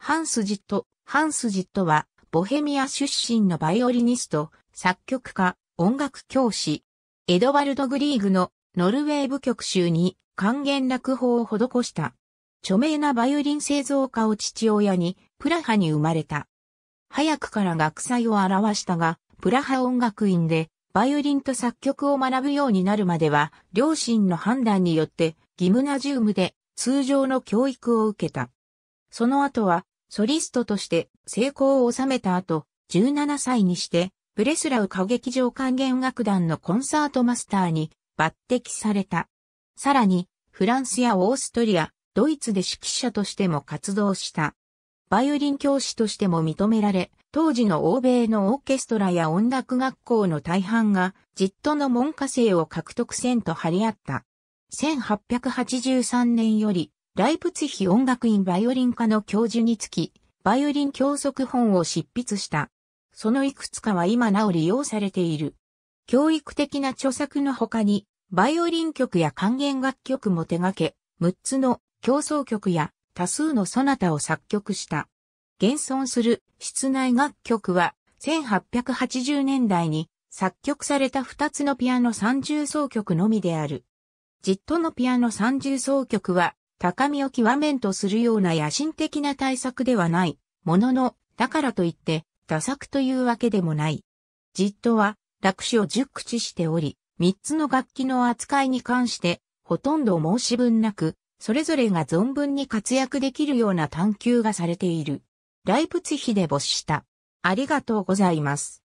ハンスジット、ハンスジットは、ボヘミア出身のバイオリニスト、作曲家、音楽教師、エドワルド・グリーグのノルウェー部曲集に還元落法を施した。著名なバイオリン製造家を父親に、プラハに生まれた。早くから学祭を表したが、プラハ音楽院で、バイオリンと作曲を学ぶようになるまでは、両親の判断によって、ギムナジウムで通常の教育を受けた。その後は、ソリストとして成功を収めた後、17歳にして、ブレスラウ歌劇場管弦楽団のコンサートマスターに抜擢された。さらに、フランスやオーストリア、ドイツで指揮者としても活動した。バイオリン教師としても認められ、当時の欧米のオーケストラや音楽学校の大半が、じっとの門下生を獲得せんと張り合った。1883年より、ライプツヒ音楽院バイオリン科の教授につき、バイオリン教則本を執筆した。そのいくつかは今なお利用されている。教育的な著作の他に、バイオリン曲や管弦楽曲も手掛け、6つの競争曲や多数のソナタを作曲した。現存する室内楽曲は、1880年代に作曲された2つのピアノ三重奏曲のみである。ジットのピアノ三重奏曲は、高みを極めんとするような野心的な対策ではない、ものの、だからといって、打作というわけでもない。じっとは、楽詞を熟知しており、三つの楽器の扱いに関して、ほとんど申し分なく、それぞれが存分に活躍できるような探求がされている。ライプツヒで没した。ありがとうございます。